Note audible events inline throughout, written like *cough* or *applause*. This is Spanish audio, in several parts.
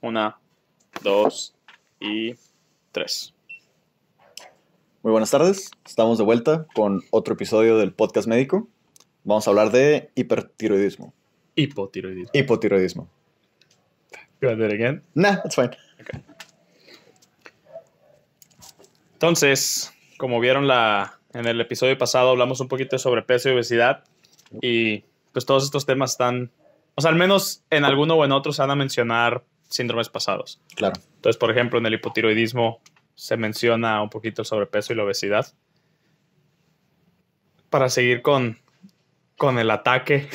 Una, dos y tres. Muy buenas tardes, estamos de vuelta con otro episodio del podcast médico. Vamos a hablar de hipertiroidismo. Hipotiroidismo. Hipotiroidismo. ¿Puedo hacerlo again? Nah, fine. Entonces, como vieron la, en el episodio pasado, hablamos un poquito sobre peso y obesidad. Y pues todos estos temas están, o sea, al menos en alguno o en otro se van a mencionar síndromes pasados. Claro. Entonces, por ejemplo, en el hipotiroidismo se menciona un poquito el sobrepeso y la obesidad. Para seguir con, con el ataque,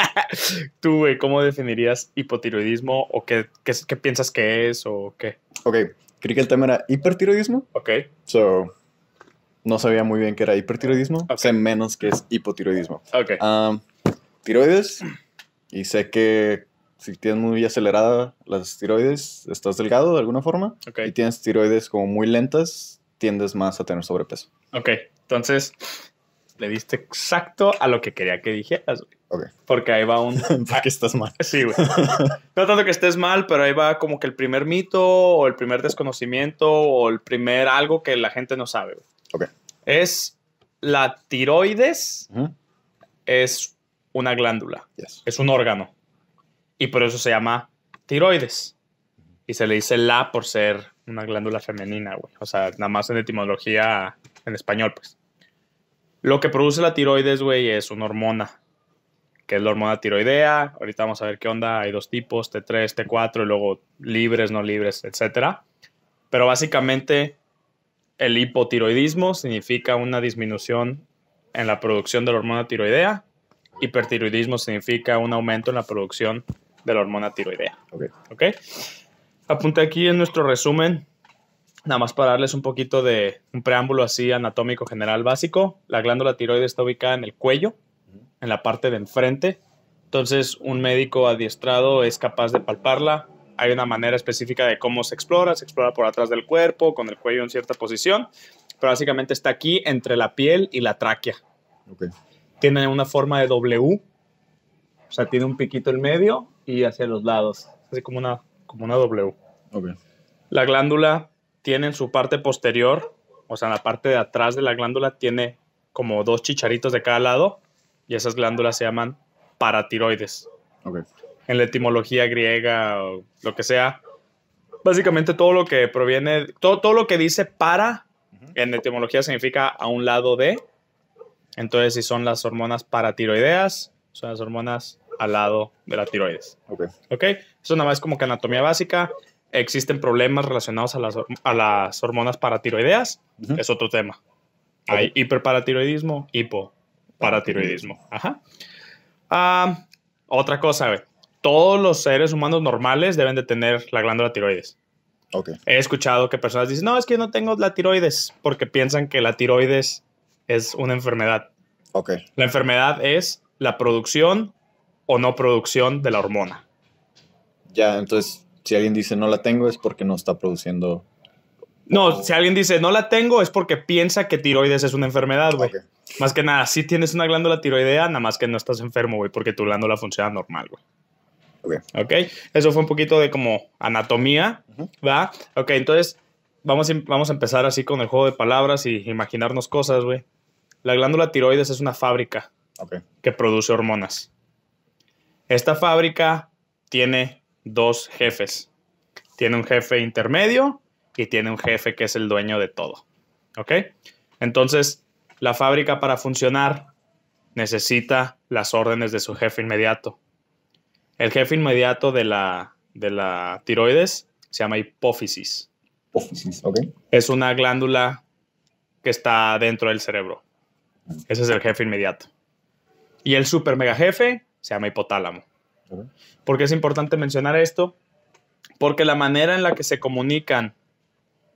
*laughs* tú, ¿cómo definirías hipotiroidismo o qué, qué, piensas que es o qué? Ok, creí que el tema era hipertiroidismo. Ok. So, no sabía muy bien qué era hipertiroidismo. Sé menos que es hipotiroidismo. Ok. Ah, tiroides, y sé que si tienes muy acelerada las tiroides, estás delgado de alguna forma. Y tienes tiroides como muy lentas, tiendes más a tener sobrepeso. Ok, entonces le diste exacto a lo que quería que dijeras, Okay. Porque ahí va un... *laughs* Porque ah, estás mal. Sí, güey. *laughs* No tanto que estés mal, pero ahí va como que el primer mito o el primer desconocimiento o el primer algo que la gente no sabe, Ok. Es la tiroides es una glándula. Es un órgano y por eso se llama tiroides. Y se le dice la por ser una glándula femenina, güey. O sea, nada más en etimología en español, pues. Lo que produce la tiroides, güey, es una hormona, que es la hormona tiroidea. Ahorita vamos a ver qué onda. Hay dos tipos, T3, T4, y luego libres, no libres, etc. Pero básicamente el hipotiroidismo significa una disminución en la producción de la hormona tiroidea. Hipertiroidismo significa un aumento en la producción de la hormona tiroidea. Okay. ok. aquí en nuestro resumen, nada más para darles un poquito de un preámbulo así anatómico general básico. La glándula tiroide está ubicada en el cuello, en la parte de enfrente. Entonces, un médico adiestrado es capaz de palparla. Hay una manera específica de cómo se explora. Se explora por atrás del cuerpo, con el cuello en cierta posición. Pero básicamente está aquí entre la piel y la tráquea. Tiene una forma de W. O sea, tiene un piquito en medio y hacia los lados, así como una, como una W. La glándula tiene en su parte posterior, o sea, en la parte de atrás de la glándula, tiene como dos chicharitos de cada lado y esas glándulas se llaman paratiroides. En la etimología griega o lo que sea, básicamente todo lo que proviene, todo, todo lo que dice para, en etimología significa a un lado de. Entonces, si son las hormonas paratiroideas, son las hormonas al lado de la tiroides. Ok. Ok. Eso nada más es como que anatomía básica. Existen problemas relacionados a las, hormonas paratiroideas. Es otro tema. Hay hiperparatiroidismo, hipoparatiroidismo. Ajá. Ah, otra cosa, Todos los seres humanos normales deben de tener la glándula tiroides. Okay. He escuchado que personas dicen, no, es que no tengo la tiroides, porque piensan que la tiroides es una enfermedad. Ok. La enfermedad es la producción o no producción de la hormona. Ya, entonces, si alguien dice no la tengo es porque no está produciendo. No, si alguien dice no la tengo es porque piensa que tiroides es una enfermedad, güey. Más que nada, si tienes una glándula tiroidea, nada más que no estás enfermo, güey, porque tu glándula funciona normal, güey. Okay. ok, eso fue un poquito de como anatomía, ¿va? Ok, entonces vamos a, em, vamos a empezar así con el juego de palabras y imaginarnos cosas, güey. La glándula tiroides es una fábrica que produce hormonas. Esta fábrica tiene dos jefes. Tiene un jefe intermedio y tiene un jefe que es el dueño de todo. ¿Ok? Entonces, la fábrica para funcionar necesita las órdenes de su jefe inmediato. El jefe inmediato de la, de la tiroides se llama hipófisis. Hipófisis, ok. Es una glándula que está dentro del cerebro. Ah. Ese es el jefe inmediato. Y el super mega jefe se llama hipotálamo. ¿Por qué es importante mencionar esto? Porque la manera en la que se comunican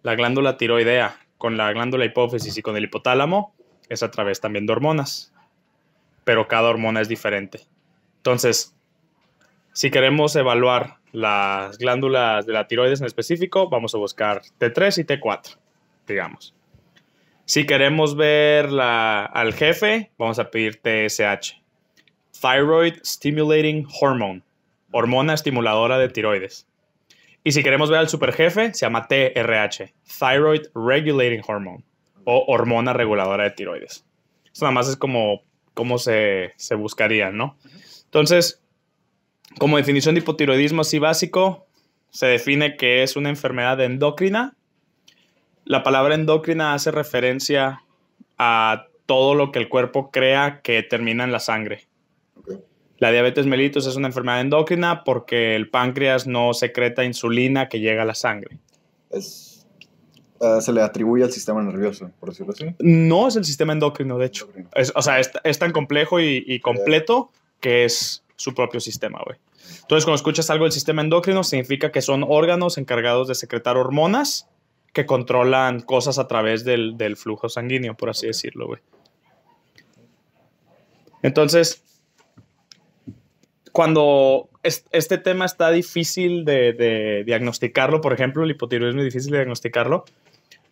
la glándula tiroidea con la glándula hipófisis y con el hipotálamo es a través también de hormonas, pero cada hormona es diferente. Entonces, si queremos evaluar las glándulas de la tiroides en específico, vamos a buscar T3 y T4, digamos. Si queremos ver la, al jefe, vamos a pedir TSH. Thyroid Stimulating Hormone, hormona estimuladora de tiroides. Y si queremos ver al superjefe, se llama TRH, Thyroid Regulating Hormone, o hormona reguladora de tiroides. Eso nada más es como, se, se buscaría, ¿no? Entonces, como definición de hipotiroidismo así básico, se define que es una enfermedad endocrina. La palabra endocrina hace referencia a todo lo que el cuerpo crea que termina en la sangre. La diabetes mellitus es una enfermedad endócrina porque el páncreas no secreta insulina que llega a la sangre. Eh, se le atribuye al sistema nervioso, por decirlo así. No es el sistema endocrino, de hecho. o sea, es, tan complejo y, completo que es su propio sistema, güey. Entonces, cuando escuchas algo del sistema endocrino, significa que son órganos encargados de secretar hormonas que controlan cosas a través del, flujo sanguíneo, por así decirlo, güey. Entonces, cuando este tema está difícil de, diagnosticarlo, por ejemplo, el hipotiroidismo es difícil de diagnosticarlo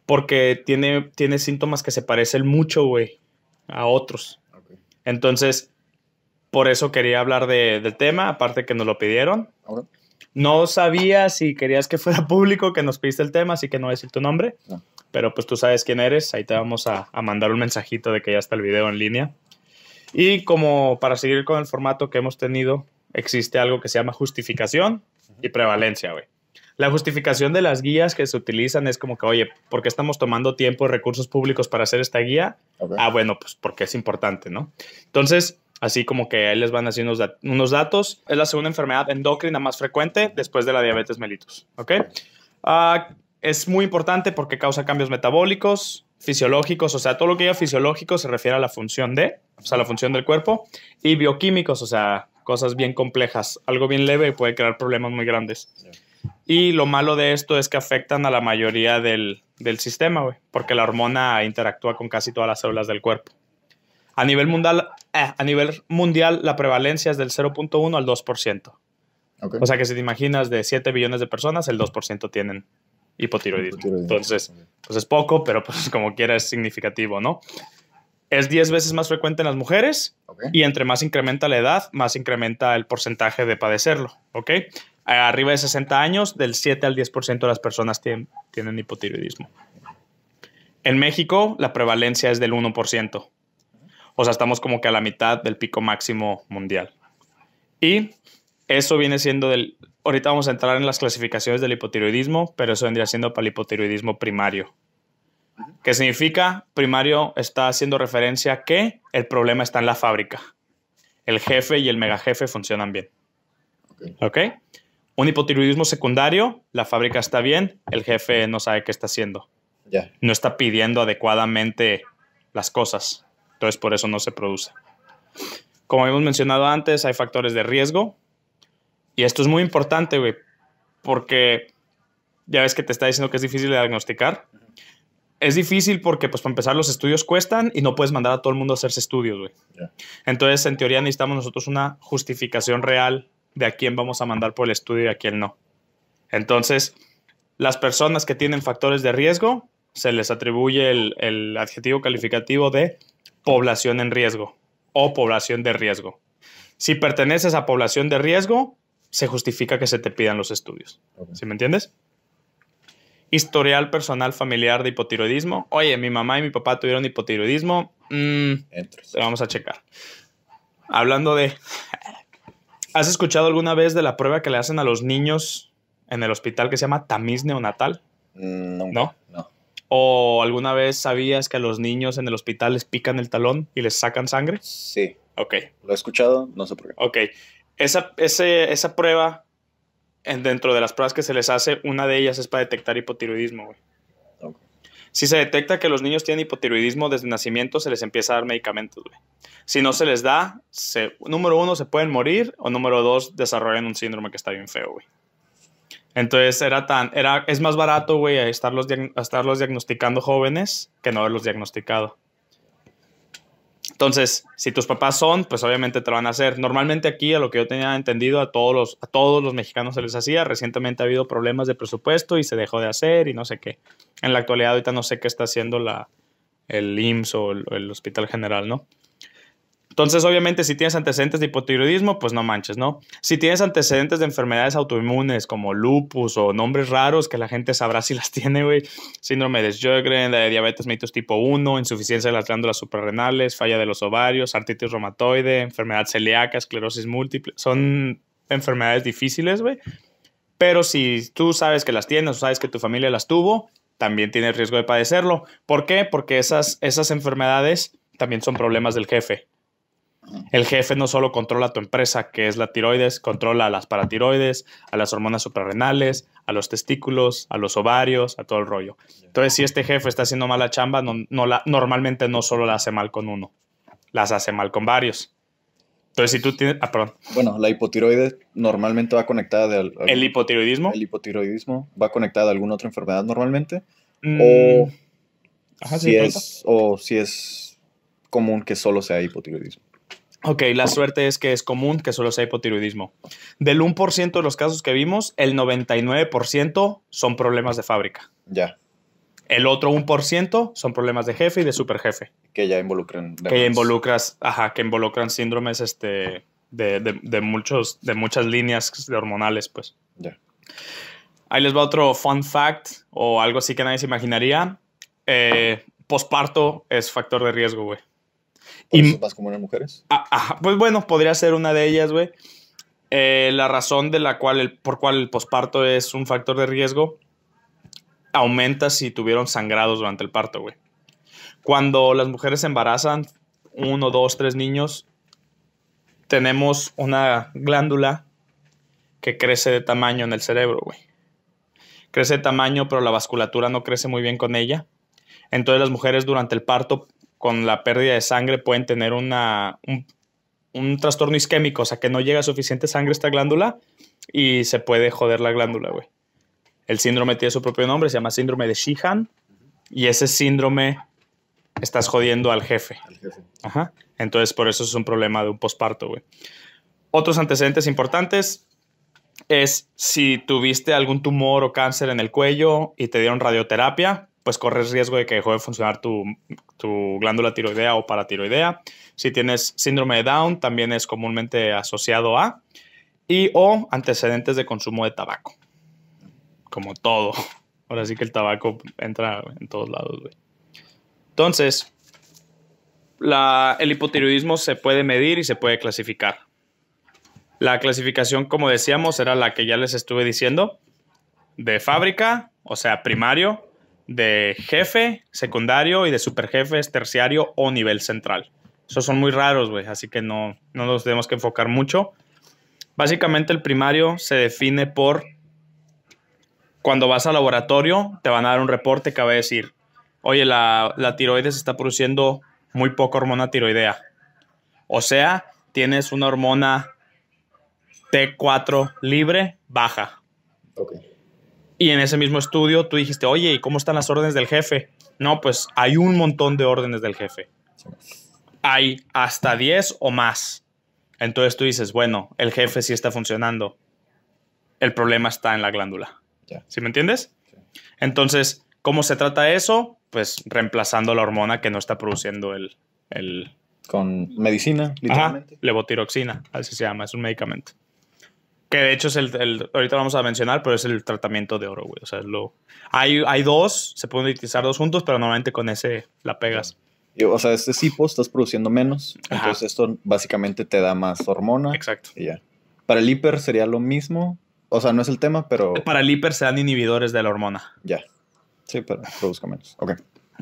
porque tiene, tiene síntomas que se parecen mucho, güey, a otros. Entonces, por eso quería hablar del tema, aparte que nos lo pidieron. No sabía si querías que fuera *laughs* público que nos pidiste el tema, así que no voy a decir tu nombre, pero pues tú sabes quién eres, ahí te vamos a, a mandar un mensajito de que ya está el video en línea. Y como para seguir con el formato que hemos tenido existe algo que se llama justificación y prevalencia, güey. La justificación de las guías que se utilizan es como que, oye, ¿por qué estamos tomando tiempo, y recursos públicos para hacer esta guía? Ah, bueno, pues porque es importante, ¿no? Entonces, así como que ahí les van haciendo unos, datos. Es la segunda enfermedad endocrina más frecuente después de la diabetes mellitus, ¿ok? Ah, es muy importante porque causa cambios metabólicos, fisiológicos, o sea, todo lo que diga fisiológico se refiere a la función de, o sea, la función del cuerpo, y bioquímicos, o sea, cosas bien complejas. Algo bien leve puede crear problemas muy grandes. Y lo malo de esto es que afectan a la mayoría del, del sistema, güey, porque la hormona interactúa con casi todas las células del cuerpo. A nivel mundial, eh, a nivel mundial la prevalencia es del 0.1 al 2%. O sea que si te imaginas de 7 billones de personas, el 2% tienen hipotiroidismo. Entonces, pues es poco, pero pues como quiera es significativo, ¿no? es 10 veces más frecuente en las mujeres y entre más incrementa la edad, más incrementa el porcentaje de padecerlo, ¿ok? Arriba de 60 años, del 7 al 10% de las personas tienen, tienen hipotiroidismo. En México, la prevalencia es del 1%. O sea, estamos como que a la mitad del pico máximo mundial. Y eso viene siendo del... Ahorita vamos a entrar en las clasificaciones del hipotiroidismo, pero eso vendría siendo para el hipotiroidismo primario. ¿Qué significa primario está haciendo referencia a que el problema está en la fábrica. El jefe y el megajefe funcionan bien. ¿Ok? Un hipotiroidismo secundario, la fábrica está bien, el jefe no sabe qué está haciendo. ya, No está pidiendo adecuadamente las cosas. Entonces por eso no se produce. Como hemos mencionado antes, hay factores de riesgo. Y esto es muy importante, güey, porque ya ves que te está diciendo que es difícil de diagnosticar es difícil porque, pues, para empezar, los estudios cuestan y no puedes mandar a todo el mundo a hacerse estudios, güey. Entonces, en teoría, necesitamos nosotros una justificación real de a quién vamos a mandar por el estudio y a quién no. Entonces, las personas que tienen factores de riesgo, se les atribuye el, adjetivo calificativo de población en riesgo o población de riesgo. Si perteneces a población de riesgo, se justifica que se te pidan los estudios. ¿Sí me entiendes? historial personal familiar de hipotiroidismo. Oye, mi mamá y mi papá tuvieron hipotiroidismo. Mm, vamos a checar. Hablando de... ¿Has escuchado alguna vez de la prueba que le hacen a los niños en el hospital que se llama tamiz neonatal? Mm, no. ¿No? no. ¿O alguna vez sabías que a los niños en el hospital les pican el talón y les sacan sangre? Sí. Ok. Lo he escuchado, no sé por qué. Ok. Esa, esa prueba dentro de las pruebas que se les hace, una de ellas es para detectar hipotiroidismo, güey. Si se detecta que los niños tienen hipotiroidismo desde nacimiento, se les empieza a dar medicamentos, güey. Si no se les da, número uno, se pueden morir, o número dos, desarrollan un síndrome que está bien feo, güey. Entonces era tan, era, es más barato, güey, estarlos, estarlos diagnosticando jóvenes que no haberlos diagnosticado. Entonces, si tus papás son, pues obviamente te lo van a hacer. Normalmente aquí, a lo que yo tenía entendido, a todos los, a todos los mexicanos se les hacía. Recientemente ha habido problemas de presupuesto y se dejó de hacer y no sé qué. En la actualidad ahorita no sé qué está haciendo la, el IMSS o el Hospital General, ¿no? Entonces, obviamente, si tienes antecedentes de hipotiroidismo, pues no manches, ¿no? Si tienes antecedentes de enfermedades autoinmunes como lupus o nombres raros que la gente sabrá si las *laughs* tiene, güey, síndrome de Sjögren, de diabetes mitos tipo 1, insuficiencia de las glándulas suprarrenales, falla de los ovarios, artritis reumatoide, enfermedad celíaca, esclerosis múltiple, son enfermedades difíciles, güey. Pero si tú sabes que las tienes o sabes que tu familia las tuvo, también tienes riesgo de padecerlo. ¿Por qué? Porque esas, esas enfermedades también son problemas del jefe el jefe no solo controla tu empresa, que es la tiroides, controla las paratiroides, a las hormonas suprarrenales, a los testículos, a los ovarios, a todo el rollo. Entonces, si este jefe está haciendo mala chamba, normalmente no solo la hace mal con uno, las hace mal con varios. Entonces, si tú tienes. Ah, perdón. Bueno, la hipotiroides normalmente va conectada ¿El hipotiroidismo? El hipotiroidismo va conectada a alguna otra enfermedad normalmente. Mm. O. si es, o si es común que solo sea hipotiroidismo. Ok, la suerte es que es común que solo sea hipotiroidismo. Del 1% de los casos que vimos, el 99% son problemas de fábrica. Ya. El otro 1% son problemas de jefe y de superjefe. Que ya involucran. Que involucras, ajá, que involucran síndromes este, de, de, muchos, de muchas líneas hormonales, pues. Ya. Ahí les va otro fun fact o algo así que nadie se imaginaría. Eh, posparto es factor de riesgo, güey vas como mujeres? Ah, pues bueno, podría ser una de ellas, güey. Eh, la razón de la cual el, por cual el posparto es un factor de riesgo aumenta si tuvieron sangrados durante el parto, güey. Cuando las mujeres embarazan, uno, dos, tres niños, tenemos una glándula que crece de tamaño en el cerebro, güey. Crece de tamaño, pero la vasculatura no crece muy bien con ella. Entonces las mujeres durante el parto con la pérdida de sangre pueden tener una, un, trastorno isquémico, o sea, que no llega suficiente sangre a esta glándula y se puede joder la glándula, güey. El síndrome tiene su propio nombre, se llama síndrome de Sheehan, y ese síndrome estás jodiendo al jefe. Entonces, por eso es un problema de un posparto, güey. Otros antecedentes importantes es si tuviste algún tumor o cáncer en el cuello y te dieron radioterapia, pues corres riesgo de que deje de funcionar tu, glándula tiroidea o paratiroidea. Si tienes síndrome de Down, también es comúnmente asociado a y o antecedentes de consumo de tabaco. Como todo. *laughs* Ahora sí que el tabaco entra en todos lados, güey. Entonces, el hipotiroidismo se puede medir y se puede clasificar. La clasificación, como decíamos, era la que ya les estuve diciendo, de fábrica, o sea, primario, de jefe, secundario y de superjefes, terciario o nivel central. Esos son muy raros, güey, así que no, nos tenemos que enfocar mucho. Básicamente el primario se define por cuando vas al laboratorio, te van a dar un reporte que va a decir, oye, la, tiroides está produciendo muy poca hormona tiroidea. O sea, tienes una hormona T4 libre baja. Y en ese mismo estudio tú dijiste, oye, ¿y cómo están las órdenes del jefe? No, pues hay un montón de órdenes del jefe. Hay hasta 10 o más. Entonces tú dices, bueno, el jefe sí está funcionando. El problema está en la glándula. ¿Sí me entiendes? Entonces, ¿cómo se trata eso? Pues reemplazando la hormona que no está produciendo el... Con medicina, literalmente. levotiroxina, así se llama, es un medicamento. Que de hecho es el, Ahorita lo vamos a mencionar, pero es el tratamiento de oro, güey. O sea, lo. Hay, hay dos, se pueden utilizar dos juntos, pero normalmente con ese la pegas. o sea, este hipo, estás produciendo menos. Entonces, esto básicamente te da más hormona. Exacto. ya. Para el hiper sería lo mismo. O sea, no es el tema, pero. Para el hiper se dan inhibidores de la hormona. Ya. Sí, pero produzca menos. Ok.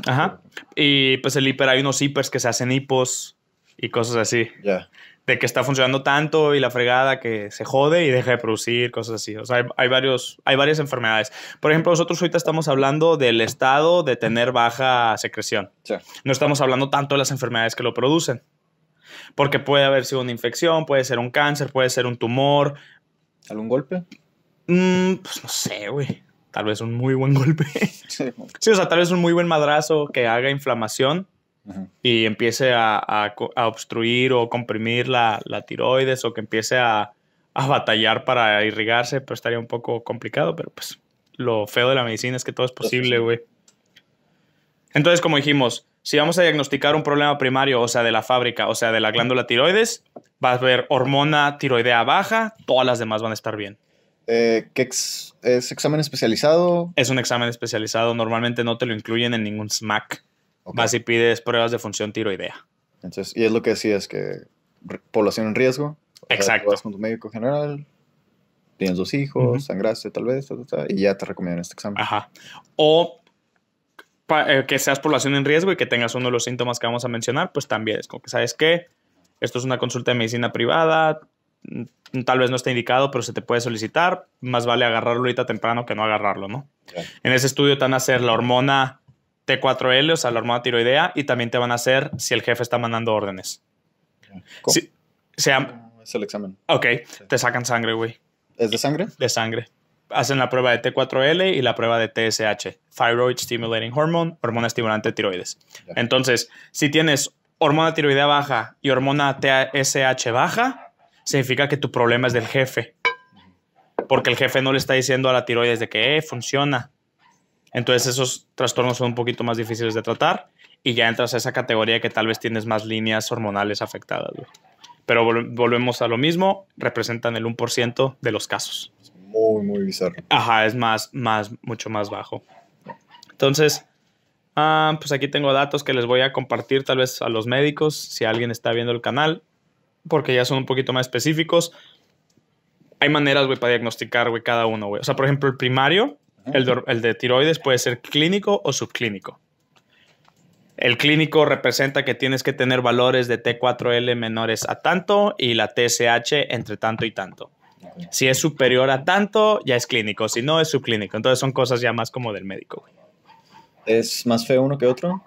Ajá. Y pues el hiper, hay unos hipers que se hacen hipos y cosas así. Ya de que está funcionando tanto y la fregada que se jode y deja de producir, cosas así. O sea, hay, varios, hay varias enfermedades. Por ejemplo, nosotros ahorita estamos hablando del estado de tener baja secreción. No estamos hablando tanto de las enfermedades que lo producen. Porque puede haber sido una infección, puede ser un cáncer, puede ser un tumor. ¿Algún golpe? Mm, pues no sé, güey. Tal vez un muy buen golpe. *laughs* sí, o sea, tal vez un muy buen madrazo que haga inflamación y empiece a, obstruir o comprimir la, tiroides o que empiece a, batallar para irrigarse, pero pues estaría un poco complicado, pero pues lo feo de la medicina es que todo es posible, güey. Entonces, como dijimos, si vamos a diagnosticar un problema primario, o sea, de la fábrica, o sea, de la glándula tiroides, vas a ver hormona tiroidea baja, todas las demás van a estar bien. Eh, ¿Es examen especializado? Es un examen especializado, normalmente no te lo incluyen en ningún SMAC. Vas y pides pruebas de función tiroidea. Entonces, y es lo que decías que población en riesgo. Exacto. Vas con tu médico general, tienes dos hijos, uh tal vez, y ya te recomiendan este examen. Ajá. O eh, que seas población en riesgo y que tengas uno de los síntomas que vamos a mencionar, pues también es como que sabes que esto es una consulta de medicina privada, mm, tal vez no está indicado, pero se te puede solicitar, más vale agarrarlo ahorita temprano que no agarrarlo, ¿no? En ese estudio te van a hacer la hormona T4L, o sea, la hormona tiroidea, y también te van a hacer si el jefe está mandando órdenes. sea, ah, es el examen. Ok, te sacan sangre, güey. ¿Es de sangre? De sangre. Hacen la prueba de T4L y la prueba de TSH, Thyroid Stimulating Hormone, hormona estimulante de tiroides. Entonces, si tienes hormona tiroidea baja y hormona TSH baja, significa que tu problema es del jefe. Porque el jefe no le está diciendo a la tiroides de que eh, funciona. Entonces esos trastornos son un poquito más difíciles de tratar y ya entras a esa categoría que tal vez tienes más líneas hormonales afectadas. Pero volvemos a lo mismo, representan el 1% de los casos. muy, muy bizarro. Ajá, es más, más, mucho más bajo. Entonces, ah, pues aquí tengo datos que les voy a compartir tal vez a los médicos, si alguien está viendo el canal, porque ya son un poquito más específicos. Hay maneras, güey, para diagnosticar, güey, cada uno, güey. O sea, por ejemplo, el primario, ¿Eh? El de, tiroides puede ser clínico o subclínico. El clínico representa que tienes que tener valores de T4L menores a tanto y la TSH entre tanto y tanto. Si es superior a tanto, ya es clínico. Si no, es subclínico. Entonces son cosas ya más como del médico. ¿Es más feo uno que otro?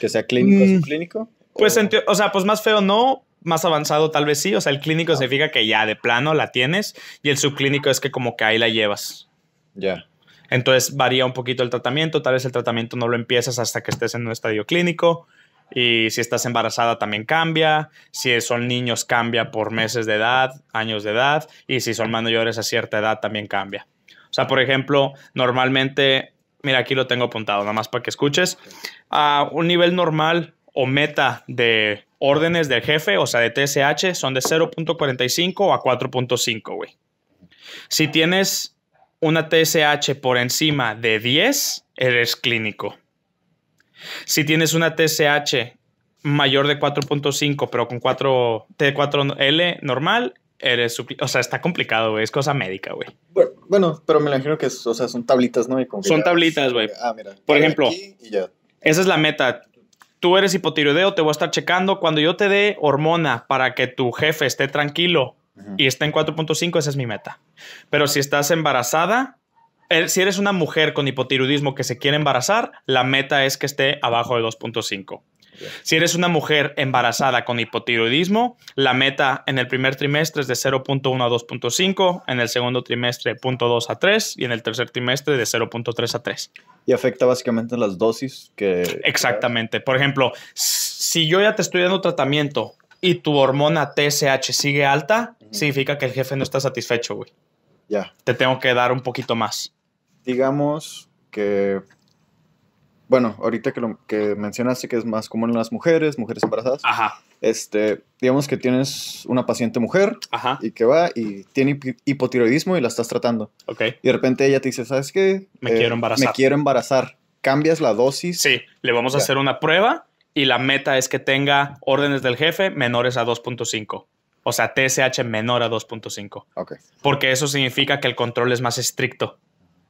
¿Que sea clínico o mm. subclínico? Pues, o... sea, pues más feo no, más avanzado tal vez sí. O sea, el clínico ah. significa que ya de plano la tienes y el subclínico es que como que ahí la llevas. Ya. Entonces varía un poquito el tratamiento, tal vez el tratamiento no lo empiezas hasta que estés en un estadio clínico y si estás embarazada también cambia, si son niños cambia por meses de edad, años de edad y si son mayores a cierta edad también cambia. O sea, por ejemplo, normalmente, mira, aquí lo tengo apuntado, nada más para que escuches, a un nivel normal o meta de órdenes del jefe, o sea, de TSH, son de 0.45 a 4.5, güey. Si tienes una TSH por encima de 10, eres clínico. Si tienes una TSH mayor de 4.5, pero con 4 T4L normal, eres O sea, está complicado, güey. Es cosa médica, güey. Bueno, pero me imagino que sea, son tablitas, ¿no? son tablitas, güey. Ah, por ejemplo, esa es la meta. Tú eres hipotiroideo, te voy a estar checando. Cuando yo te dé hormona para que tu jefe esté tranquilo, y está en 4.5, esa es mi meta. Pero si estás embarazada, si eres una mujer con hipotiroidismo que se quiere embarazar, la meta es que esté abajo de 2.5. Si eres una mujer embarazada con hipotiroidismo, la meta en el primer trimestre es de 0.1 a 2.5, en el segundo trimestre 0.2 a 3 y en el tercer trimestre de 0.3 a 3. Y afecta básicamente las dosis que... Exactamente. Por ejemplo, si yo ya te estoy dando tratamiento y tu hormona TSH sigue alta, significa que el jefe no está satisfecho, güey. Ya. Te tengo que dar un poquito más. Digamos que, bueno, ahorita que, lo, que mencionaste que es más común en las mujeres, mujeres embarazadas. Ajá. Este, digamos que tienes una paciente mujer Ajá. y que va y tiene hipotiroidismo y la estás tratando. Ok. Y de repente ella te dice, ¿sabes qué? Me quiero eh, embarazar. Me quiero embarazar. Cambias la dosis. Sí, le vamos a hacer una prueba y la meta es que tenga órdenes del jefe menores a 2.5. O sea, TSH menor a 2.5. Porque eso significa que el control es más estricto.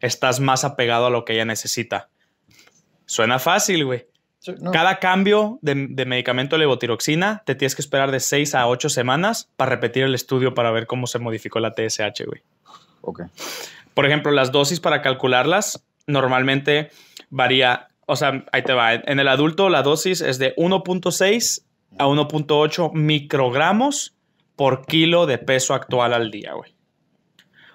Estás más apegado a lo que ella necesita. Suena fácil, güey. Cada cambio de, medicamento de levotiroxina te tienes que esperar de 6 a 8 semanas para repetir el estudio para ver cómo se modificó la TSH, güey. Por ejemplo, las dosis para calcularlas normalmente varía o sea, ahí te va. En el adulto la dosis es de 1.6 a 1.8 microgramos por kilo de peso actual al día, güey.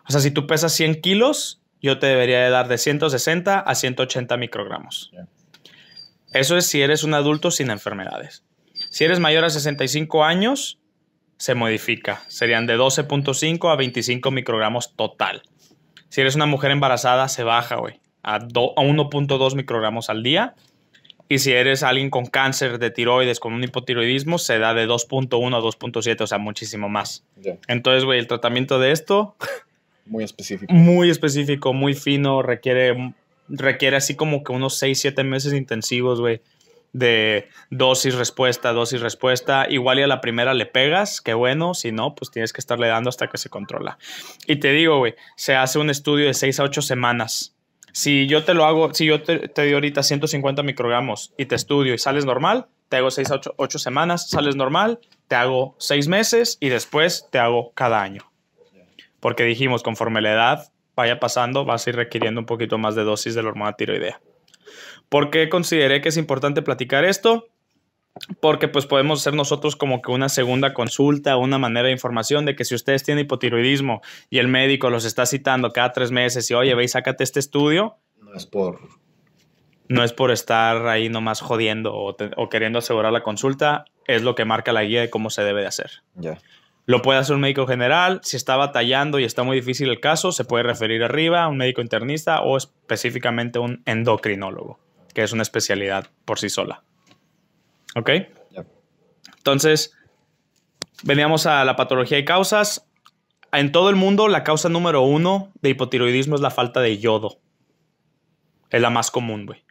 O sea, si tú pesas 100 kilos, yo te debería de dar de 160 a 180 microgramos. Eso es si eres un adulto sin enfermedades. Si eres mayor a 65 años, se modifica. Serían de 12.5 a 25 microgramos total. Si eres una mujer embarazada, se baja, güey a, 1.2 microgramos al día. Y si eres alguien con cáncer de tiroides, con un hipotiroidismo, se da de 2.1 a 2.7, o sea, muchísimo más. Entonces, güey, el tratamiento de esto... Muy específico. Muy específico, muy fino, requiere, requiere así como que unos 6, 7 meses intensivos, güey, de dosis, respuesta, dosis, respuesta. Igual y a la primera le pegas, qué bueno, si no, pues tienes que estarle dando hasta que se controla. Y te digo, güey, se hace un estudio de 6 a 8 semanas si yo te lo hago, si yo te, te doy ahorita 150 microgramos y te estudio y sales normal, te hago 6 a 8, semanas, sales normal, te hago 6 meses y después te hago cada año. Porque dijimos, conforme la edad vaya pasando, vas a ir requiriendo un poquito más de dosis de la hormona tiroidea. ¿Por qué consideré que es importante platicar esto? porque pues podemos ser nosotros como que una segunda consulta, una manera de información de que si ustedes tienen hipotiroidismo y el médico los está citando cada tres meses y oye, veis sácate este estudio. No es por... estar ahí nomás jodiendo o, queriendo asegurar la consulta, es lo que marca la guía de cómo se debe de hacer. Lo puede hacer un médico general, si está batallando y está muy difícil el caso, se puede referir arriba a un médico internista o específicamente un endocrinólogo, que es una especialidad por sí sola. ¿Ok? Entonces, veníamos a la patología y causas. En todo el mundo, la causa número uno de hipotiroidismo es la falta de yodo. Es la más común, güey.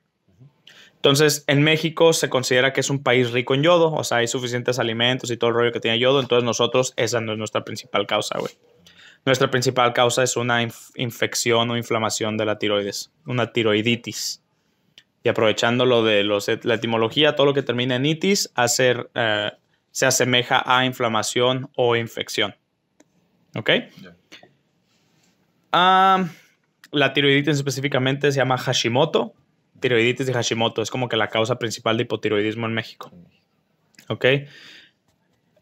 Entonces, en México se considera que es un país rico en yodo, o sea, hay suficientes alimentos y todo el rollo que tiene yodo, entonces nosotros esa no es nuestra principal causa, güey. Nuestra principal causa es una infección o inflamación de la tiroides, una tiroiditis y aprovechando lo de los, la etimología, todo lo que termina en itis eh, se asemeja a inflamación o infección. ¿Ok? Ah, la tiroiditis específicamente se llama Hashimoto. Tiroiditis de Hashimoto es como que la causa principal de hipotiroidismo en México. ¿Ok?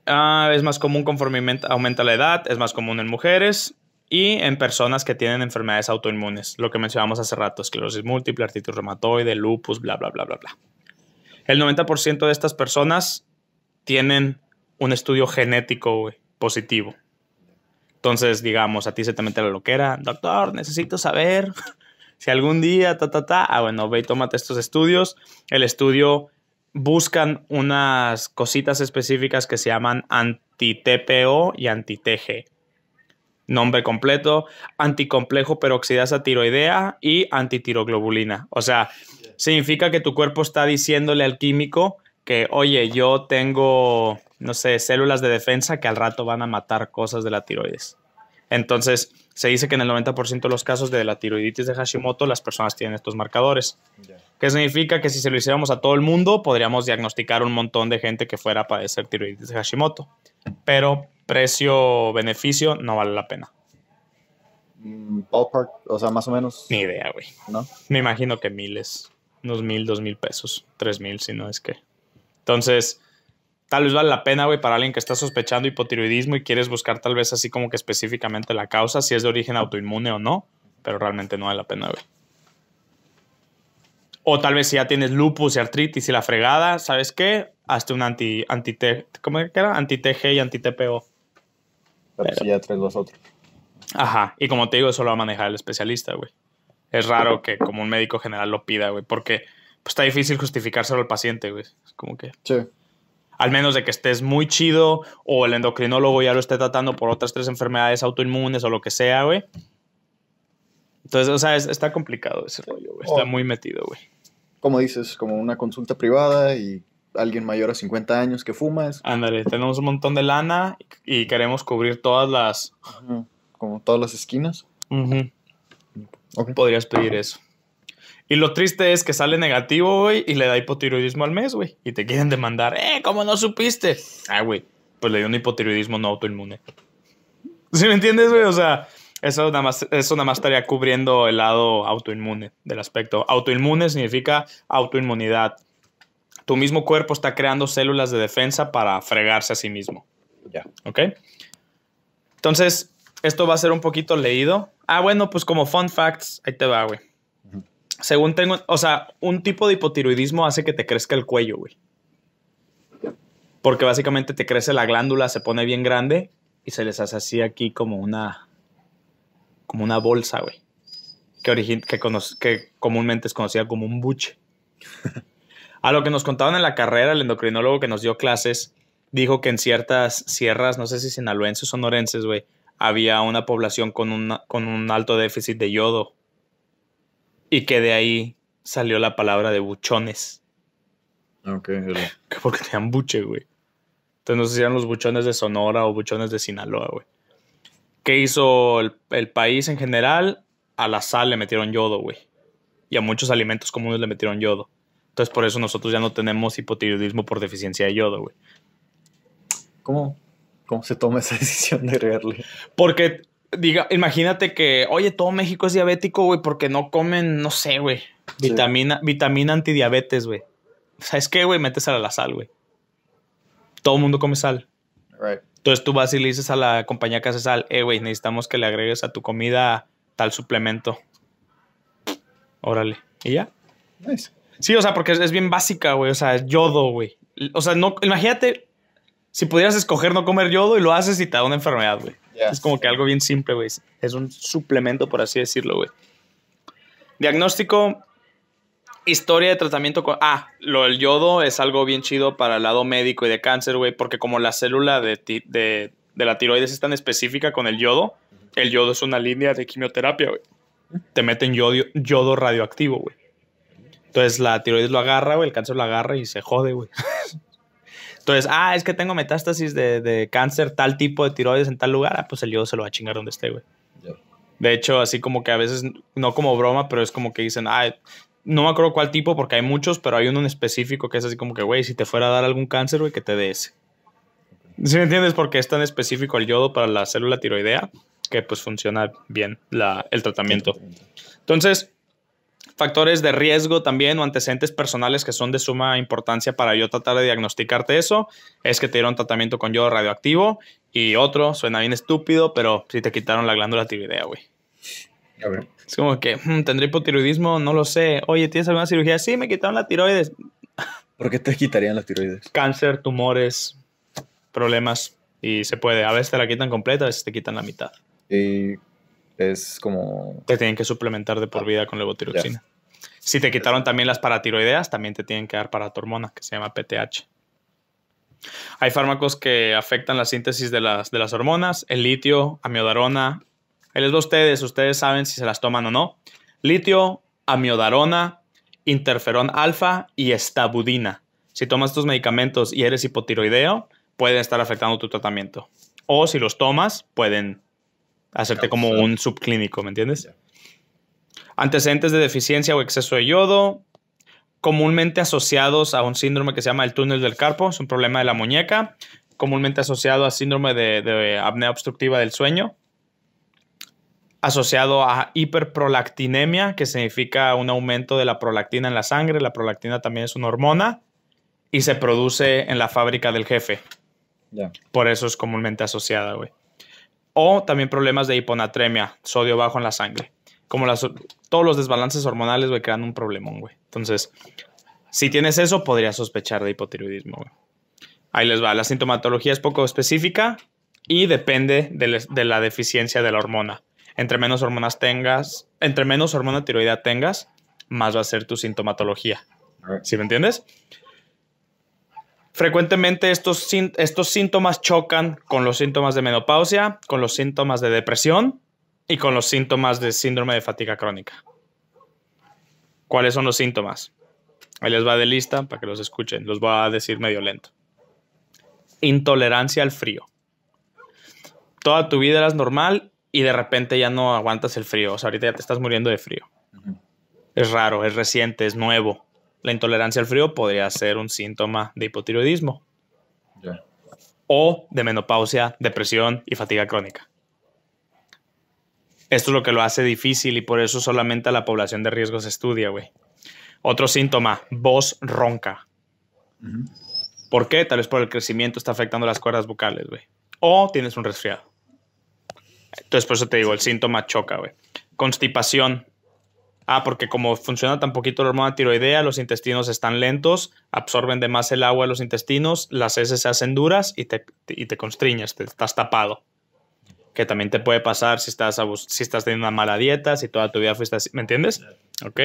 Ah, es más común conforme aumenta la edad, es más común en mujeres y en personas que tienen enfermedades autoinmunes, lo que mencionamos hace rato, esclerosis múltiple, artritis reumatoide, lupus, bla, bla, bla, bla, bla. El 90% de estas personas tienen un estudio genético positivo. Entonces, digamos, a ti se te mete la loquera, doctor, necesito saber *laughs* si algún día, ta, ta, ta, ah, bueno, ve y tómate estos estudios. El estudio buscan unas cositas específicas que se llaman anti-TPO y anti-TG nombre completo, anticomplejo peroxidasa tiroidea y antitiroglobulina. O sea, significa que tu cuerpo está diciéndole al químico que, oye, yo tengo, no sé, células de defensa que al rato van a matar cosas de la tiroides. Entonces, se dice que en el 90% de los casos de la tiroiditis de Hashimoto las personas tienen estos marcadores que significa que si se lo hiciéramos a todo el mundo, podríamos diagnosticar un montón de gente que fuera a padecer tiroides de Hashimoto. Pero precio-beneficio no vale la pena. Mm, ballpark, o sea, más o menos. Ni idea, güey. ¿No? Me imagino que miles, unos mil, dos mil pesos, tres mil, si no es que. Entonces, tal vez vale la pena, güey, para alguien que está sospechando hipotiroidismo y quieres buscar tal vez así como que específicamente la causa, si es de origen autoinmune o no, pero realmente no vale la pena, güey. O tal vez si ya tienes lupus y artritis y la fregada, ¿sabes qué? Hazte un anti, anti ¿cómo era? Anti-TG y anti-TPO. Pero, si pues ya traes los otros. Ajá, y como te digo, eso lo va a manejar el especialista, güey. Es raro que como un médico general lo pida, güey, porque pues, está difícil justificárselo al paciente, güey. Es como que... Sí. Al menos de que estés muy chido o el endocrinólogo ya lo esté tratando por otras tres enfermedades autoinmunes o lo que sea, güey entonces, o sea, está complicado ese rollo, güey. Está oh. muy metido, güey. Como dices, como una consulta privada y alguien mayor a 50 años que fuma. Es... Ándale, tenemos un montón de lana y queremos cubrir todas las... Como todas las esquinas. Uh Podrías pedir eso. Y lo triste es que sale negativo, güey, y le da hipotiroidismo al mes, güey. Y te quieren demandar, ¡eh! ¿Cómo no supiste? Ah, güey, pues le dio un hipotiroidismo no autoinmune. ¿Sí me entiendes, güey? O sea, eso nada, más, estaría cubriendo el lado autoinmune del aspecto. Autoinmune significa autoinmunidad. Tu mismo cuerpo está creando células de defensa para fregarse a sí mismo. Ya. ¿Ok? Entonces, esto va a ser un poquito leído. Ah, bueno, pues como fun facts, ahí te va, güey. Según tengo, o sea, un tipo de hipotiroidismo hace que te crezca el cuello, güey. Porque básicamente te crece la glándula, se pone bien grande y se les hace así aquí como una como una bolsa, güey. Que, que, comúnmente es conocida como un buche. *laughs* A lo que nos contaban en la carrera, el endocrinólogo que nos dio clases dijo que en ciertas sierras, no sé si sinaloenses o sonorenses, güey, había una población con, una, con un alto déficit de yodo. Y que de ahí salió la palabra de buchones. Ah, ok, *laughs* Porque tenían buche, güey. Entonces no sé si eran los buchones de Sonora o buchones de Sinaloa, güey. ¿Qué hizo el, país en general? A la sal le metieron yodo, güey. Y a muchos alimentos comunes le metieron yodo. Entonces, por eso nosotros ya no tenemos hipotiroidismo por deficiencia de yodo, güey. ¿Cómo? ¿Cómo se toma esa *laughs* decisión de agregarle? Porque, diga, imagínate que, oye, todo México es diabético, güey, porque no comen, no sé, güey, vitamina, vitamina antidiabetes, güey. ¿Sabes qué, güey? Metes a la sal, güey. Todo el mundo come sal. Right. Entonces tú vas y le dices a la compañía que hace sal, eh, güey, necesitamos que le agregues a tu comida tal suplemento. Órale. ¿Y ya? Sí, o sea, porque es bien básica, güey. O sea, yodo, güey. O sea, no, imagínate si pudieras escoger no comer yodo y lo haces y te da una enfermedad, güey. Es como que algo bien simple, güey. Es un suplemento, por así decirlo, güey. Diagnóstico, Historia de tratamiento con... Ah, lo del yodo es algo bien chido para el lado médico y de cáncer, güey, porque como la célula de, de, la tiroides es tan específica con el yodo, el yodo es una línea de quimioterapia, güey. Te meten yodo radioactivo, güey. Entonces la tiroides lo agarra, güey, el cáncer lo agarra y se jode, güey. *laughs* Entonces, ah, es que tengo metástasis de, cáncer, tal tipo de tiroides en tal lugar, ah, pues el yodo se lo va a chingar donde esté, güey. De hecho, así como que a veces, no como broma, pero es como que dicen, ah, no me acuerdo cuál tipo, porque hay muchos, pero hay uno en específico que es así como que, güey, si te fuera a dar algún cáncer, güey, que te dé ese. ¿Sí me entiendes? Porque es tan específico el yodo para la célula tiroidea que pues funciona bien el tratamiento. Entonces, factores de riesgo también o antecedentes personales que son de suma importancia para yo tratar de diagnosticarte eso es que te dieron tratamiento con yodo radioactivo y otro, suena bien estúpido, pero si te quitaron la glándula tiroidea, güey. Es como que, mm, ¿tendré hipotiroidismo? No lo sé. Oye, ¿tienes alguna cirugía? Sí, me quitaron la tiroides. *laughs* ¿Por qué te quitarían la tiroides? Cáncer, tumores, problemas. Y se puede. A veces te la quitan completa, a veces te quitan la mitad. Y es como... Te tienen que suplementar de por vida con levotiroxina. Si te quitaron también las paratiroideas, también te tienen que dar paratormona, que se llama PTH. Hay fármacos que afectan la síntesis de las, de las hormonas, el litio, amiodarona, Ahí les a ustedes, ustedes saben si se las toman o no. Litio, amiodarona, interferón alfa y estabudina. Si tomas estos medicamentos y eres hipotiroideo, pueden estar afectando tu tratamiento. O si los tomas, pueden hacerte como un subclínico, ¿me entiendes? Antecedentes de deficiencia o exceso de yodo, comúnmente asociados a un síndrome que se llama el túnel del carpo, es un problema de la muñeca, comúnmente asociado a síndrome de apnea obstructiva del sueño, asociado a hiperprolactinemia, que significa un aumento de la prolactina en la sangre. La prolactina también es una hormona y se produce en la fábrica del jefe. Por eso es comúnmente asociada, güey. O también problemas de hiponatremia, sodio bajo en la sangre. Como todos los desbalances hormonales, güey, crean un problemón, güey. Entonces, si tienes eso, podrías sospechar de hipotiroidismo, güey. Ahí les va. La sintomatología es poco específica y depende de la deficiencia de la hormona. Entre menos hormonas tengas, entre menos hormona tiroidea tengas, más va a ser tu sintomatología. ¿Sí me entiendes? Frecuentemente estos, estos síntomas chocan con los síntomas de menopausia, con los síntomas de depresión y con los síntomas de síndrome de fatiga crónica. ¿Cuáles son los síntomas? Ahí les va de lista para que los escuchen. Los voy a decir medio lento. Intolerancia al frío. Toda tu vida eras normal y de repente ya no aguantas el frío. O sea, ahorita ya te estás muriendo de frío. Es raro, es reciente, es nuevo. La intolerancia al frío podría ser un síntoma de hipotiroidismo. O de menopausia, depresión y fatiga crónica. Esto es lo que lo hace difícil y por eso solamente a la población de riesgo se estudia, güey. Otro síntoma, voz ronca. ¿Por qué? Tal vez por el crecimiento está afectando las cuerdas vocales, güey. O tienes un resfriado. Entonces, por eso te digo, el síntoma choca, güey. Constipación. Ah, porque como funciona tan poquito la hormona tiroidea, los intestinos están lentos, absorben de más el agua de los intestinos, las heces se hacen duras y te, y te constriñas, te estás tapado. Que también te puede pasar si estás, si estás teniendo una mala dieta, si toda tu vida fuiste así, ¿me entiendes? ¿Ok?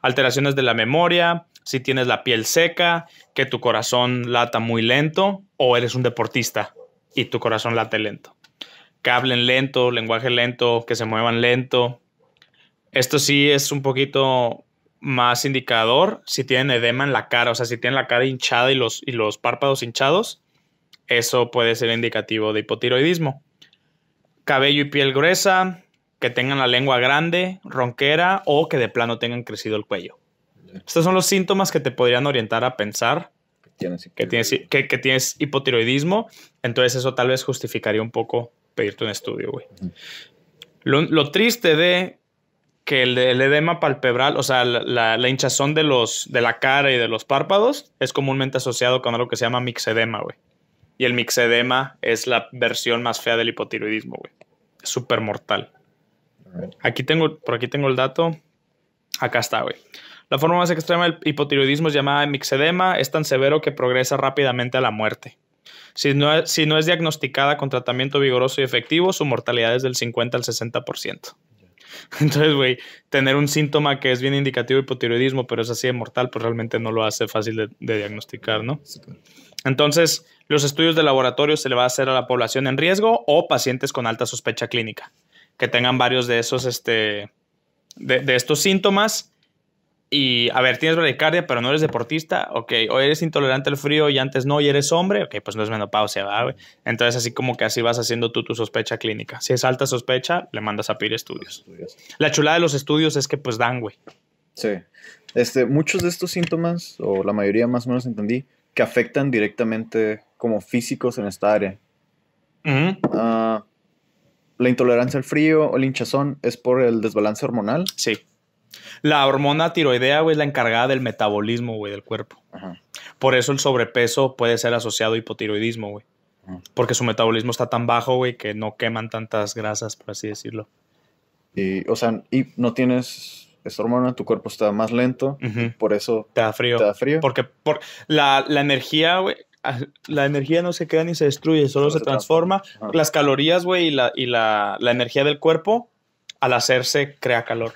Alteraciones de la memoria, si tienes la piel seca, que tu corazón lata muy lento o eres un deportista y tu corazón late lento que hablen lento, lenguaje lento, que se muevan lento. Esto sí es un poquito más indicador si tienen edema en la cara, o sea, si tienen la cara hinchada y los, los párpados hinchados, eso puede ser indicativo de hipotiroidismo. Cabello y piel gruesa, que tengan la lengua grande, ronquera o que de plano tengan crecido el cuello. Estos son los síntomas que te podrían orientar a pensar que tienes, que tienes hipotiroidismo, entonces eso tal vez justificaría un poco pedirte un estudio, güey. lo, triste de que el, edema palpebral, o sea, la, hinchazón de, los, de la cara y de los párpados, es comúnmente asociado con algo que se llama mixedema, güey. Y el mixedema es la versión más fea del hipotiroidismo, güey. Es súper mortal. Aquí tengo, por aquí tengo el dato. Acá está, güey. La forma más extrema del hipotiroidismo es llamada mixedema. Es tan severo que progresa rápidamente a la muerte. Si no, es, diagnosticada con tratamiento vigoroso y efectivo, su mortalidad es del 50 al 60%. Entonces, güey, tener un síntoma que es bien indicativo de hipotiroidismo, pero es así de mortal, pues realmente no lo hace fácil de, diagnosticar, ¿no? Entonces, los estudios de laboratorio se le va a hacer a la población en riesgo o pacientes con alta sospecha clínica, que tengan varios de esos, este, de estos síntomas y a ver, tienes bradicardia, pero no eres deportista, ok, o eres intolerante al frío y antes no, y eres hombre, ok, pues no es menopausia, ¿verdad? Entonces así como que así vas haciendo tú tu sospecha clínica. Si es alta sospecha, le mandas a pedir estudios. La chulada de los estudios es que pues dan, güey. Sí. Este, muchos de estos síntomas, o la mayoría más o menos entendí, que afectan directamente como físicos en esta área. Ah, la intolerancia al frío o el hinchazón es por el desbalance hormonal. Sí la hormona tiroidea, güey, es la encargada del metabolismo, güey, del cuerpo. Por eso el sobrepeso puede ser asociado a hipotiroidismo, güey. Porque su metabolismo está tan bajo, güey, que no queman tantas grasas, por así decirlo. Y, o sea, y no tienes esta hormona, tu cuerpo está más lento, por eso te da frío. Te da frío. Porque la, la energía, güey, ah, la energía no se queda ni se destruye, solo, se, transforma. Ah. Las calorías, güey, y, la, y la energía del cuerpo, al hacerse, crea calor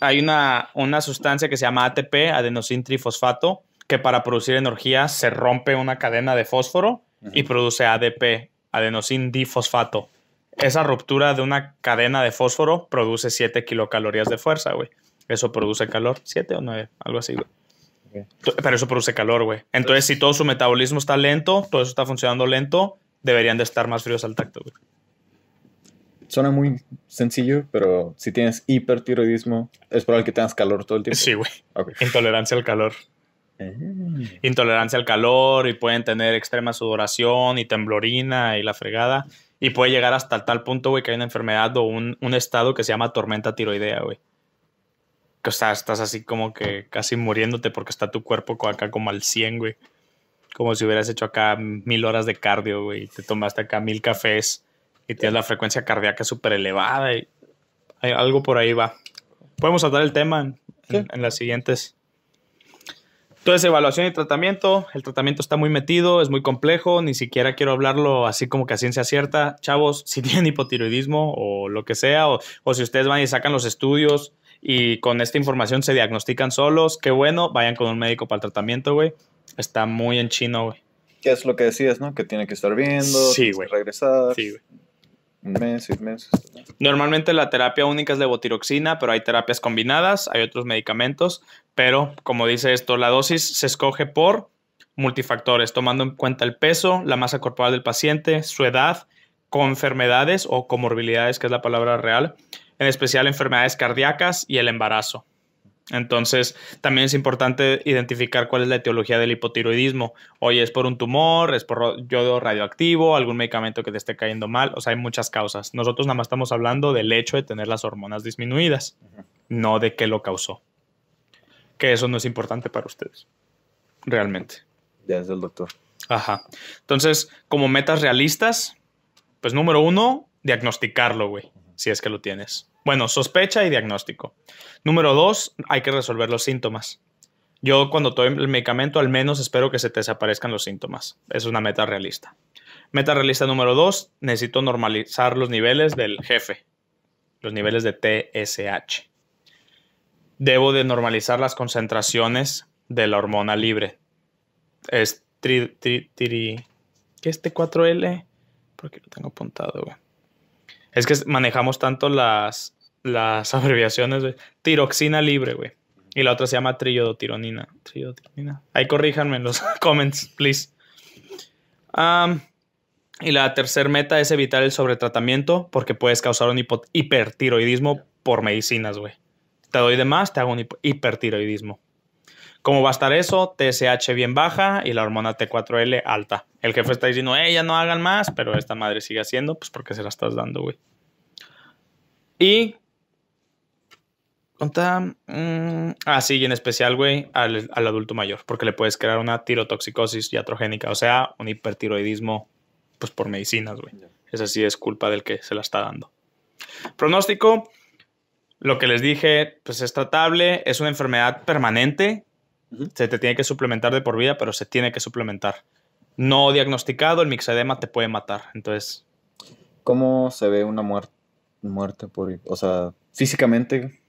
hay, una, sustancia que se llama ATP, adenosin trifosfato, que para producir energía se rompe una cadena de fósforo y produce ADP, adenosin difosfato. Esa ruptura de una cadena de fósforo produce 7 kilocalorías de fuerza, güey. Eso produce calor, 7 o 9, algo así, güey. Pero eso produce calor, güey. Entonces, si todo su metabolismo está lento, todo eso está funcionando lento, deberían de estar más fríos al tacto, güey suena muy sencillo, pero si tienes hipertiroidismo, es probable que tengas calor todo el tiempo. Sí, güey. Intolerancia al calor. Eh. Intolerancia al calor y pueden tener extrema sudoración y temblorina y la fregada. Y puede llegar hasta tal punto, güey, que hay una enfermedad o un, estado que se llama tormenta tiroidea, güey. Que, o estás así como que casi muriéndote porque está tu cuerpo acá como al 100, güey. Como si hubieras hecho acá mil horas de cardio, güey. Te tomaste acá mil cafés y tienes la frecuencia cardíaca súper elevada y algo por ahí va. Podemos tratar el tema en, las siguientes. Entonces, evaluación y tratamiento. El tratamiento está muy metido, es muy complejo, ni siquiera quiero hablarlo así como que a ciencia cierta. Chavos, si *laughs* tienen hipotiroidismo o lo que sea, o, si ustedes van y sacan los estudios y con esta información se diagnostican solos, qué bueno, vayan con un médico para el tratamiento, güey. Está muy en chino, güey. qué es lo que decías, ¿no? Que tiene que estar viendo, sí, güey. regresar. Sí, güey. Este meses. Normalmente la terapia única es levotiroxina, pero hay terapias combinadas, hay otros medicamentos, pero como dice esto, la dosis se escoge por multifactores, tomando en cuenta el peso, la masa corporal del paciente, su edad, con enfermedades o comorbilidades, que es la palabra real, en especial enfermedades cardíacas y el embarazo. Entonces, también es importante identificar cuál es la etiología del hipotiroidismo. Oye, es por un tumor, es por yodo radioactivo, algún medicamento que te esté cayendo mal. O sea, hay muchas causas. Nosotros nada más estamos hablando del hecho de tener las hormonas disminuidas, no de qué lo causó. Que eso no es importante para ustedes, realmente. Ya es doctor. Ajá. Entonces, como metas realistas, pues número uno, diagnosticarlo, güey si es que lo tienes. Bueno, sospecha y diagnóstico. Número dos, hay que resolver los síntomas. Yo cuando tomo el medicamento al menos espero que se te desaparezcan los síntomas. Es una meta realista. Meta realista número dos, necesito normalizar los niveles del jefe, los niveles de TSH. Debo de normalizar las concentraciones de la hormona libre. Es ¿Qué es T4L? Porque lo tengo apuntado, güey. Es que manejamos tanto las, las *laughs* abreviaciones, güey. Tiroxina libre, güey. Y la otra se llama triodotironina. Ahí corríjanme en los *laughs* comments, please. y la tercera meta es evitar el sobretratamiento porque puedes causar un hipertiroidismo por medicinas, güey. Te doy de más, te hago un hipertiroidismo. ¿Cómo va a estar eso? TSH bien baja y la hormona T4L alta. El jefe está diciendo, eh, ya no hagan más, pero esta madre sigue haciendo, pues porque se la estás dando, güey. Y. Conta. Mm, ah, sí, y en especial, güey, al, adulto mayor, porque le puedes crear una tirotoxicosis iatrogénica, o sea, un hipertiroidismo, pues por medicinas, güey. Esa sí es culpa del que se la está dando. Pronóstico. Lo que les dije, pues es tratable, es una enfermedad permanente, se te tiene que suplementar de por vida, pero se tiene que suplementar. No diagnosticado, el mixedema te puede matar. Entonces. ¿Cómo se ve una muerte, muerte por. O sea, físicamente,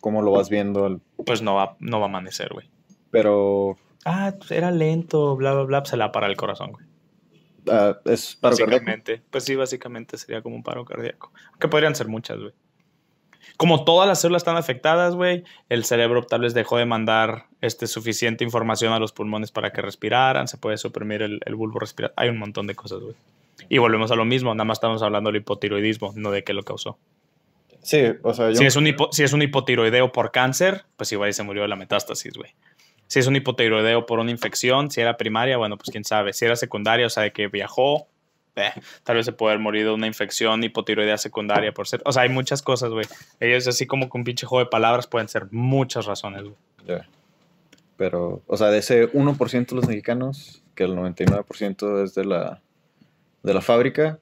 ¿cómo lo vas viendo? Pues no va, no va a amanecer, güey. Pero. Ah, era lento, bla, bla, bla. Se la para el corazón, güey. Ah, es paro básicamente, cardíaco. Pues sí, básicamente sería como un paro cardíaco. Que podrían ser muchas, güey. Como todas las células están afectadas, güey, el cerebro tal vez dejó de mandar este, suficiente información a los pulmones para que respiraran, se puede suprimir el, bulbo respiratorio, hay un montón de cosas, güey. Y volvemos a lo mismo, nada más estamos hablando del hipotiroidismo, no de qué lo causó. Sí, o sea, yo... si, es un si es un hipotiroideo por cáncer, pues igual se murió de la metástasis, güey. Si es un hipotiroideo por una infección, si era primaria, bueno, pues quién sabe. Si era secundaria, o sea, de que viajó, eh, tal vez se puede haber morido de una infección, hipotiroidea secundaria, por ser. O sea, hay muchas cosas, güey. Ellos, así como con pinche juego de palabras, pueden ser muchas razones, Pero, o sea, de ese 1% de los mexicanos, que el 99% es de la, de la fábrica,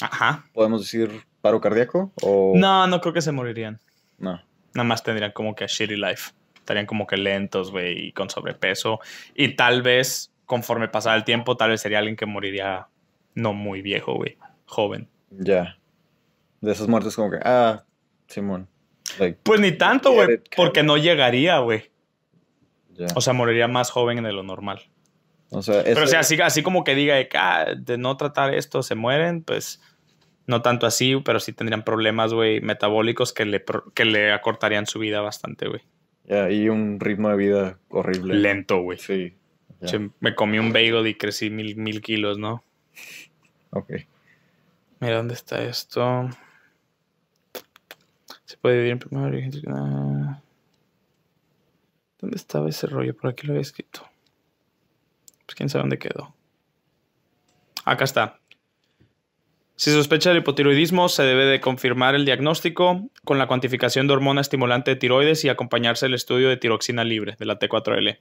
Ajá. podemos decir paro cardíaco o. No, no creo que se morirían. No. Nada más tendrían como que a shitty life. Estarían como que lentos, güey, y con sobrepeso. Y tal vez, conforme pasara el tiempo, tal vez sería alguien que moriría no muy viejo, güey, joven. Ya. De esas muertes como que, ah, Simón. pues ni tanto, güey, porque no llegaría, güey. O sea, moriría más joven de lo normal. O sea, Pero así, así como que diga de, ah, de no tratar esto se mueren, pues no tanto así, pero sí tendrían problemas, güey, metabólicos que le, que le acortarían su vida bastante, güey. Ya, y un ritmo de vida horrible. Lento, güey. Sí. me comí un bagel y crecí mil, mil kilos, ¿no? Ok. Mira, ¿dónde está esto? Se puede dividir en primario. ¿Dónde estaba ese rollo? Por aquí lo había escrito. Pues quién sabe dónde quedó. Acá está. Si sospecha de hipotiroidismo, se debe de confirmar el diagnóstico con la cuantificación de hormona estimulante de tiroides y acompañarse el estudio de tiroxina libre, de la T4L.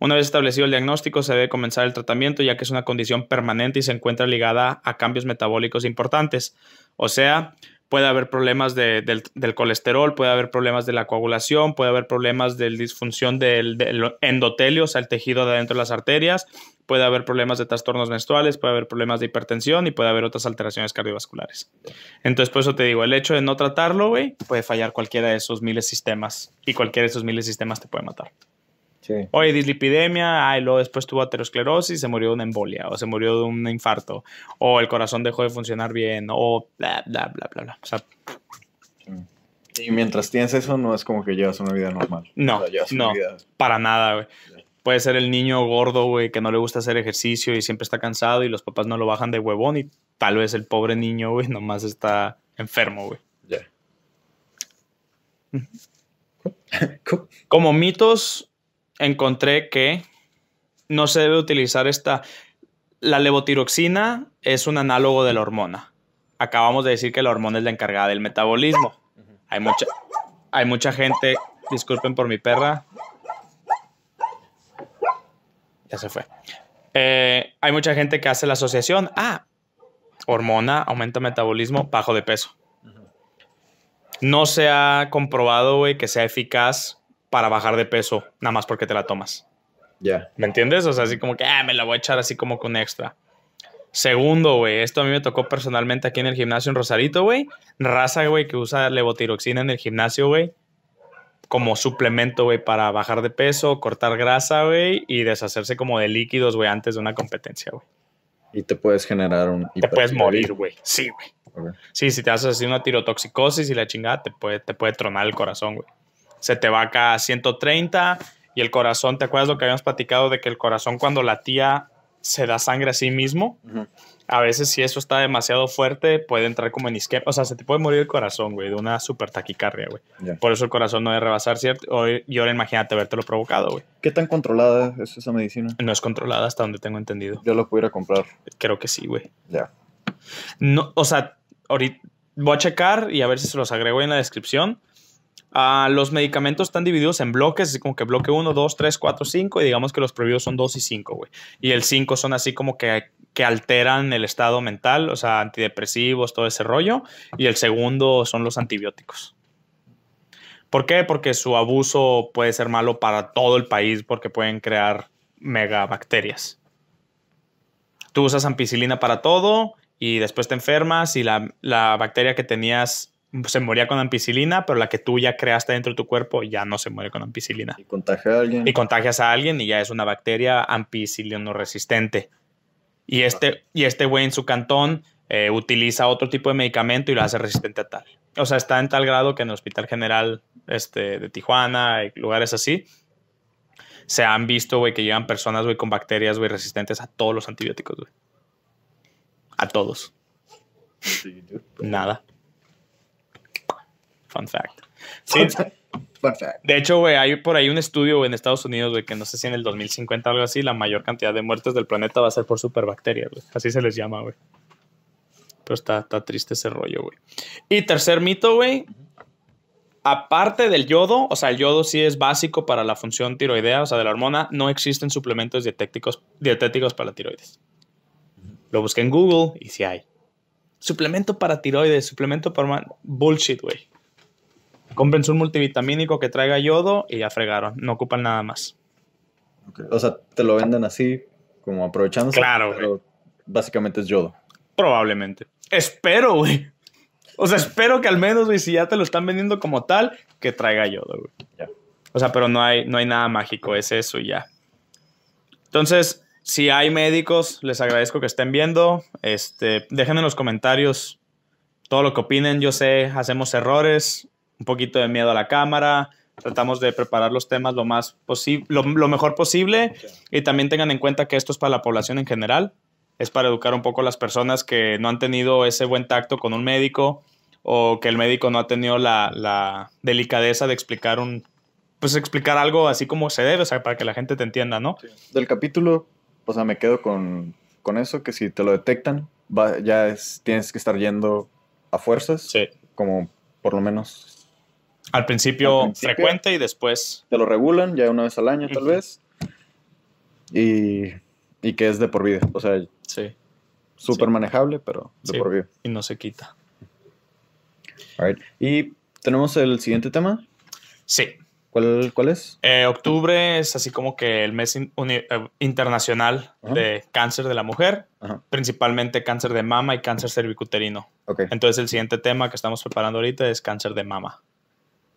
Una vez establecido el diagnóstico, se debe comenzar el tratamiento ya que es una condición permanente y se encuentra ligada a cambios metabólicos importantes. O sea, puede haber problemas del, colesterol, puede haber problemas de la coagulación, puede haber problemas de disfunción del, endotelio, o sea, el tejido de adentro de las arterias, puede haber problemas de trastornos menstruales, puede haber problemas de hipertensión y puede haber otras alteraciones cardiovasculares. Entonces, por eso te digo, el hecho de no tratarlo, güey, puede fallar cualquiera de esos miles de sistemas y cualquiera de esos miles de sistemas te puede matar. Oye, dislipidemia, ay, luego después tuvo aterosclerosis, y se murió de una embolia, o se murió de un infarto, o el corazón dejó de funcionar bien, o bla, bla, bla, bla, bla. O sea, y mientras tienes eso, no es como que llevas una vida normal. No, no, para nada, güey. Puede ser el niño gordo, güey, que no le gusta hacer ejercicio y siempre está cansado y los papás no lo bajan de huevón y tal vez el pobre niño, güey, nomás está enfermo, güey. Ya. Como mitos, encontré que no se debe utilizar esta... La levotiroxina es un análogo de la hormona. Acabamos de decir que la hormona es la encargada del metabolismo. Hay mucha, hay mucha gente, disculpen por mi perra. Ya se fue. Eh, hay mucha gente que hace la asociación. Ah, hormona aumenta metabolismo, bajo de peso. No se ha comprobado, güey, que sea eficaz para bajar de peso, nada más porque te la tomas. Ya. ¿Me entiendes? O sea, así como que, ah, me la voy a echar así como con extra. Segundo, güey, esto a mí me tocó personalmente aquí en el gimnasio en Rosarito, güey. Raza, güey, que usa levotiroxina en el gimnasio, güey. Como suplemento, güey, para bajar de peso, cortar grasa, güey, y deshacerse como de líquidos, güey, antes de una competencia, güey. Y te puedes generar un... Te puedes morir, güey. Sí, güey. Sí, si te haces así una tirotoxicosis y la chingada, te puede, te puede tronar el corazón, güey se te va acá a 130 y el corazón, ¿te acuerdas lo que habíamos platicado de que el corazón cuando tía se da sangre a sí mismo? A veces si eso está demasiado fuerte puede entrar como en isquemia, o sea, se te puede morir el corazón, güey, de una super taquicardia, güey. Por eso el corazón no debe rebasar, ¿cierto? y ahora imagínate lo provocado, güey. ¿Qué tan controlada es esa medicina? No es controlada hasta donde tengo entendido. Yo lo pudiera comprar. Creo que sí, güey. Ya. No, o sea, ahorita voy a checar y a ver si se los agrego en la descripción. Ah, los medicamentos están divididos en bloques, así como que bloque 1, 2, 3, 4, 5, y digamos que los prohibidos son 2 y 5, güey. Y el 5 son así como que, alteran el estado mental, o sea, antidepresivos, todo ese rollo. Y el segundo son los antibióticos. ¿Por qué? Porque su abuso puede ser malo para todo el país porque pueden crear megabacterias. Tú usas ampicilina para todo y después te enfermas y la, la bacteria que tenías se moría con ampicilina, pero la que tú ya creaste dentro de tu cuerpo ya no se muere con ampicilina. Y contagia a alguien. Y contagias a alguien y ya es una bacteria ampicilino resistente. Y este, y este güey en su cantón eh, utiliza otro tipo de medicamento y lo hace resistente a tal. O sea, está en tal grado que en el Hospital General este, de Tijuana, y lugares así, se han visto, güey, que llevan personas, güey, con bacterias, güey, resistentes a todos los antibióticos, güey. A todos. Pues, Nada. Fun fact. Fun fact. De hecho, güey, hay por ahí un estudio en Estados Unidos, güey, que no sé si en el 2050 o algo así, la mayor cantidad de muertes del planeta va a ser por superbacterias, güey. Así se les llama, güey. Pero está, está triste ese rollo, güey. Y tercer mito, güey, aparte del yodo, o sea, el yodo sí es básico para la función tiroidea, o sea, de la hormona, no existen suplementos dietéticos, para tiroides. Lo busqué en Google y sí hay. Suplemento para tiroides, suplemento para... Bullshit, güey. Cómprense un multivitamínico que traiga yodo y ya fregaron. No ocupan nada más. O sea, te lo venden así, como aprovechándose. Claro, pero básicamente es yodo. Probablemente. Espero, güey. O sea, espero que al menos, güey, si ya te lo están vendiendo como tal, que traiga yodo, güey. O sea, pero no hay, no hay nada mágico, es eso y ya. Entonces, si hay médicos, les agradezco que estén viendo. Este, dejen en los comentarios todo lo que opinen. Yo sé, hacemos errores un poquito de miedo a la cámara, tratamos de preparar los temas lo, más lo mejor posible y también tengan en cuenta que esto es para la población en general, es para educar un poco a las personas que no han tenido ese buen tacto con un médico o que el médico no ha tenido la, la delicadeza de explicar un pues explicar algo así como se debe, o sea, para que la gente te entienda, ¿no? Del capítulo, o sea, me quedo con, con eso, que si te lo detectan, ya tienes que estar yendo a fuerzas, como por lo menos al principio, frecuente y después. Te lo regulan ya una vez al año, tal vez. Y, que es de por vida. O sea, sí. súper manejable, pero de por vida. Y no se quita. ¿Y tenemos el siguiente tema? Sí. ¿Cuál, es? Eh, octubre es así como que el mes eh, internacional de cáncer de la mujer, principalmente cáncer de mama y cáncer cervicuterino. Entonces el siguiente tema que estamos preparando ahorita es cáncer de mama.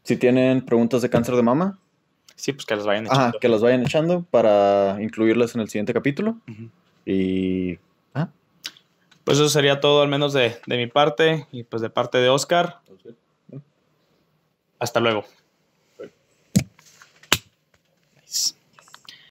Si tienen preguntas de cáncer de mama. Sí, pues que las vayan echando. que las vayan echando para incluirlas en el siguiente capítulo. Y. Ah. Pues eso sería todo, al menos de, de mi parte y pues de parte de Oscar. Hasta luego.